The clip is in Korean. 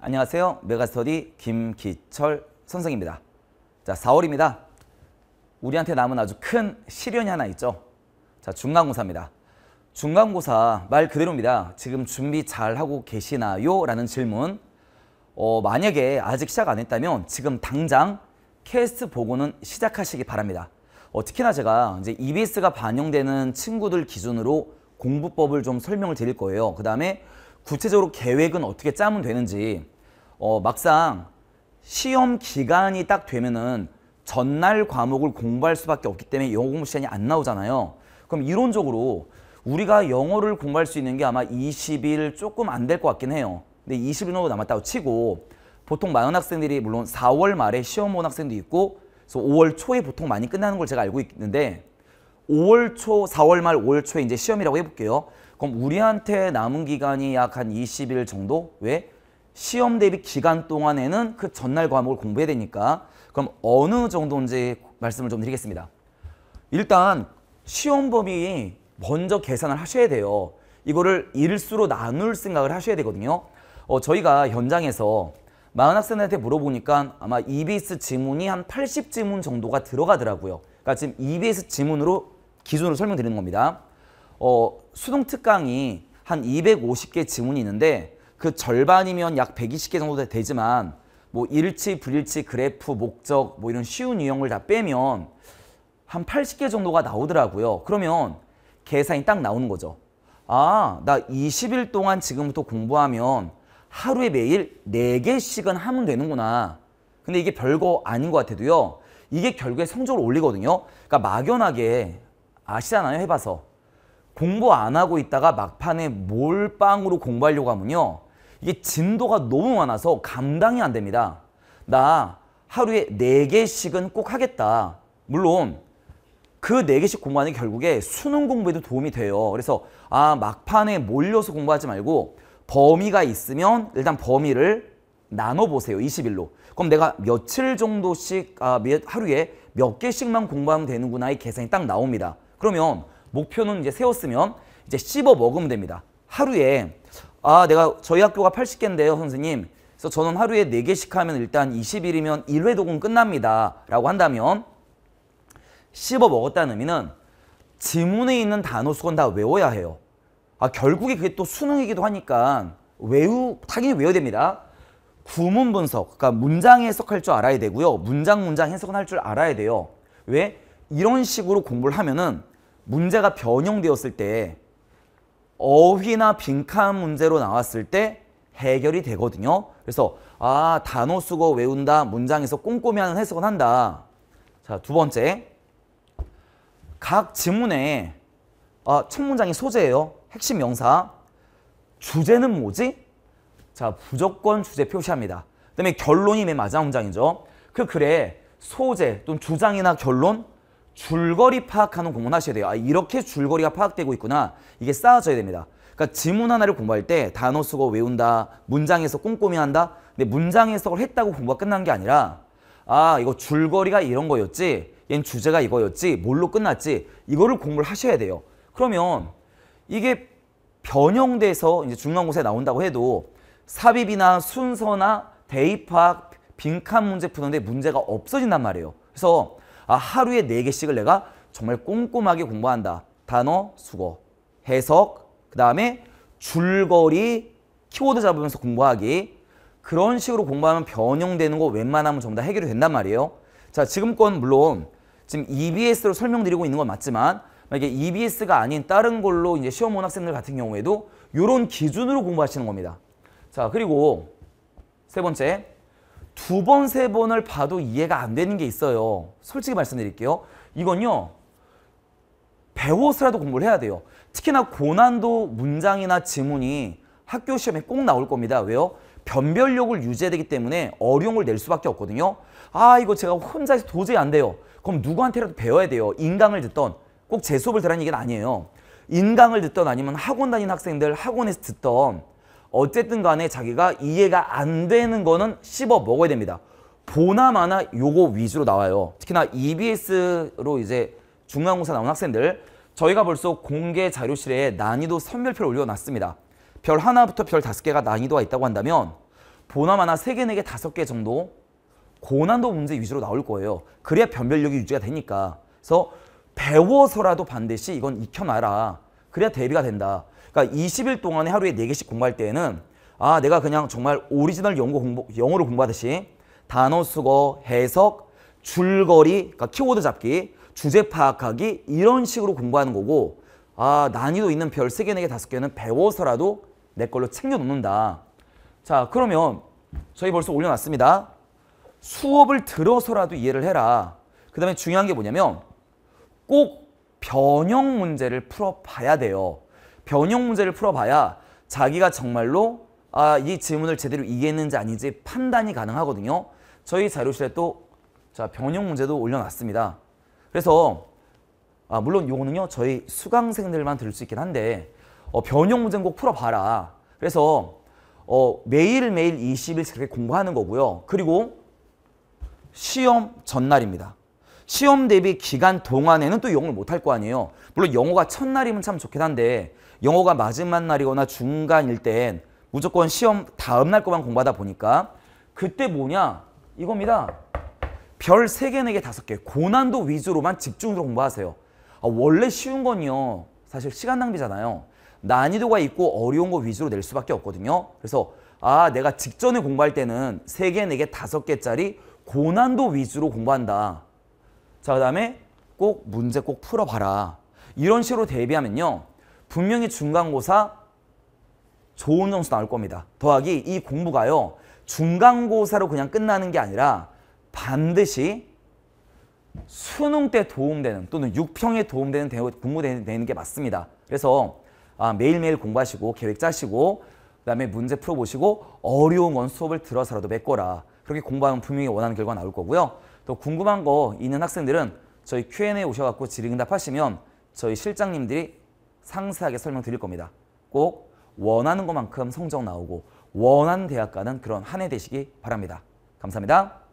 안녕하세요. 메가스터디 김기철 선생입니다. 자, 4월입니다. 우리한테 남은 아주 큰 시련이 하나 있죠. 자, 중간고사입니다. 중간고사 말 그대로입니다. 지금 준비 잘하고 계시나요? 라는 질문. 어, 만약에 아직 시작 안 했다면 지금 당장 캐스트 보고는 시작하시기 바랍니다. 어, 특히나 제가 이제 EBS가 반영되는 친구들 기준으로 공부법을 좀 설명을 드릴 거예요. 그 다음에 구체적으로 계획은 어떻게 짜면 되는지 어, 막상 시험 기간이 딱 되면은 전날 과목을 공부할 수밖에 없기 때문에 영어 공부 시간이 안 나오잖아요. 그럼 이론적으로 우리가 영어를 공부할 수 있는 게 아마 20일 조금 안 될 것 같긴 해요. 근데 20일 정도 남았다고 치고 보통 많은 학생들이 물론 4월 말에 시험 본 학생도 있고 그래서 5월 초에 보통 많이 끝나는 걸 제가 알고 있는데 5월 초, 4월 말, 5월 초에 이제 시험이라고 해볼게요. 그럼 우리한테 남은 기간이 약 한 20일 정도? 왜? 시험 대비 기간 동안에는 그 전날 과목을 공부해야 되니까 그럼 어느 정도인지 말씀을 좀 드리겠습니다. 일단 시험 범위 먼저 계산을 하셔야 돼요. 이거를 일수로 나눌 생각을 하셔야 되거든요. 어, 저희가 현장에서 많은 학생한테 물어보니까 아마 EBS 지문이 한 80지문 정도가 들어가더라고요. 그러니까 지금 EBS 지문으로 기준으로 설명드리는 겁니다. 어, 수능 특강이 한 250개 지문이 있는데 그 절반이면 약 120개 정도 되지만 뭐 일치, 불일치, 그래프, 목적 뭐 이런 쉬운 유형을 다 빼면 한 80개 정도가 나오더라고요. 그러면 계산이 딱 나오는 거죠. 아, 나 20일 동안 지금부터 공부하면 하루에 매일 4개씩은 하면 되는구나. 근데 이게 별거 아닌 것 같아도요. 이게 결국에 성적을 올리거든요. 그러니까 막연하게 아시잖아요. 해봐서. 공부 안 하고 있다가 막판에 몰빵으로 공부하려고 하면요. 이게 진도가 너무 많아서 감당이 안 됩니다. 나 하루에 네개씩은꼭 하겠다. 물론 그 네개씩 공부하는 게 결국에 수능 공부에도 도움이 돼요. 그래서 아 막판에 몰려서 공부하지 말고 범위가 있으면 일단 범위를 나눠보세요. 20일로. 그럼 내가 며칠 정도씩 아, 하루에 몇 개씩만 공부하면 되는구나의 계산이 딱 나옵니다. 그러면 목표는 이제 세웠으면 이제 씹어 먹으면 됩니다. 하루에 아 내가 저희 학교가 80개인데요 선생님. 그래서 저는 하루에 4개씩 하면 일단 20일이면 1회 도금 끝납니다. 라고 한다면 씹어 먹었다는 의미는 지문에 있는 단어 수건 다 외워야 해요. 아 결국에 그게 또 수능이기도 하니까 외우 당연히 외워야 됩니다. 구문 분석, 그러니까 문장 해석할 줄 알아야 되고요. 문장 문장 해석은 할 줄 알아야 돼요. 왜? 이런 식으로 공부를 하면은 문제가 변형되었을 때 어휘나 빈칸 문제로 나왔을 때 해결이 되거든요. 그래서 아 단어 수거 외운다 문장에서 꼼꼼히 하는 해석은 한다. 자두 번째 각 지문에 아, 첫 문장이 소재예요. 핵심 명사 주제는 뭐지? 자 무조건 주제 표시합니다. 그 다음에 결론이 맨 마지막 문장이죠. 그 글에 소재 또는 주장이나 결론 줄거리 파악하는 공부는 하셔야 돼요. 아, 이렇게 줄거리가 파악되고 있구나. 이게 쌓아져야 됩니다. 그러니까 지문 하나를 공부할 때 단어 쓰고 외운다, 문장 해석 꼼꼼히 한다. 근데 문장 해석을 했다고 공부가 끝난 게 아니라 아 이거 줄거리가 이런 거였지, 얘는 주제가 이거였지, 뭘로 끝났지 이거를 공부를 하셔야 돼요. 그러면 이게 변형돼서 이제 중간고사에 나온다고 해도 삽입이나 순서나 대입학, 빈칸 문제 푸는데 문제가 없어진단 말이에요. 그래서 아, 하루에 4개씩을 내가 정말 꼼꼼하게 공부한다. 단어, 수거, 해석, 그 다음에 줄거리, 키워드 잡으면서 공부하기. 그런 식으로 공부하면 변형되는 거 웬만하면 전부 다 해결이 된단 말이에요. 자, 지금 건 물론 지금 EBS로 설명드리고 있는 건 맞지만 만약에 EBS가 아닌 다른 걸로 이제 시험 원 학생들 같은 경우에도 이런 기준으로 공부하시는 겁니다. 자, 그리고 세 번째 두 번, 세 번을 봐도 이해가 안 되는 게 있어요. 솔직히 말씀드릴게요. 이건요. 배워서라도 공부를 해야 돼요. 특히나 고난도 문장이나 지문이 학교 시험에 꼭 나올 겁니다. 왜요? 변별력을 유지해야 되기 때문에 어려움을 낼 수밖에 없거든요. 아 이거 제가 혼자 해서 도저히 안 돼요. 그럼 누구한테라도 배워야 돼요. 인강을 듣던 꼭 제 수업을 들라는 얘기는 아니에요. 인강을 듣던 아니면 학원 다니는 학생들 학원에서 듣던 어쨌든 간에 자기가 이해가 안 되는 거는 씹어 먹어야 됩니다. 보나마나 요거 위주로 나와요. 특히나 EBS로 이제 중간고사 나온 학생들 저희가 벌써 공개 자료실에 난이도 선별표를 올려놨습니다. 별 하나부터 별 다섯 개가 난이도가 있다고 한다면 보나마나 세 개, 네 개, 다섯 개 정도 고난도 문제 위주로 나올 거예요. 그래야 변별력이 유지가 되니까. 그래서 배워서라도 반드시 이건 익혀놔라. 그래야 대비가 된다. 그러니까 20일 동안에 하루에 4개씩 공부할 때에는 아 내가 그냥 정말 오리지널 영어 공부, 영어를 공부하듯이 단어 수거, 해석, 줄거리, 그러니까 키워드 잡기, 주제 파악하기 이런 식으로 공부하는 거고 아 난이도 있는 별 3개, 4개, 5개는 배워서라도 내 걸로 챙겨놓는다. 자 그러면 저희 벌써 올려놨습니다. 수업을 들어서라도 이해를 해라. 그 다음에 중요한 게 뭐냐면 꼭 변형 문제를 풀어봐야 돼요. 변형 문제를 풀어봐야 자기가 정말로 아, 이 질문을 제대로 이해했는지 아닌지 판단이 가능하거든요. 저희 자료실에 또 자, 변형 문제도 올려놨습니다. 그래서 아, 물론 요거는요. 저희 수강생들만 들을 수 있긴 한데 어, 변형 문제는 꼭 풀어봐라. 그래서 어, 매일매일 2 0일 그렇게 공부하는 거고요. 그리고 시험 전날입니다. 시험 대비 기간 동안에는 또 영어를 못할 거 아니에요. 물론 영어가 첫날이면 참 좋긴 한데 영어가 마지막 날이거나 중간일 땐 무조건 시험 다음 날 것만 공부하다 보니까 그때 뭐냐 이겁니다. 별 3개, 4개, 5개 고난도 위주로만 집중으로 적 공부하세요. 아, 원래 쉬운 건요. 사실 시간 낭비잖아요. 난이도가 있고 어려운 거 위주로 낼 수밖에 없거든요. 그래서 아 내가 직전에 공부할 때는 3개, 4개, 5개짜리 고난도 위주로 공부한다. 자, 그 다음에 꼭 문제 꼭 풀어봐라. 이런 식으로 대비하면요. 분명히 중간고사 좋은 점수 나올 겁니다. 더하기 이 공부가요. 중간고사로 그냥 끝나는 게 아니라 반드시 수능 때 도움되는 또는 6평에 도움되는 공부되는 게 맞습니다. 그래서 아, 매일매일 공부하시고 계획 짜시고 그다음에 문제 풀어보시고 어려운 건 수업을 들어서라도 메꿔라. 그렇게 공부하면 분명히 원하는 결과 나올 거고요. 또 궁금한 거 있는 학생들은 저희 Q&A 오셔갖고 질의응답하시면 저희 실장님들이 상세하게 설명드릴 겁니다. 꼭 원하는 것만큼 성적 나오고 원하는 대학 가는 그런 한 해 되시기 바랍니다. 감사합니다.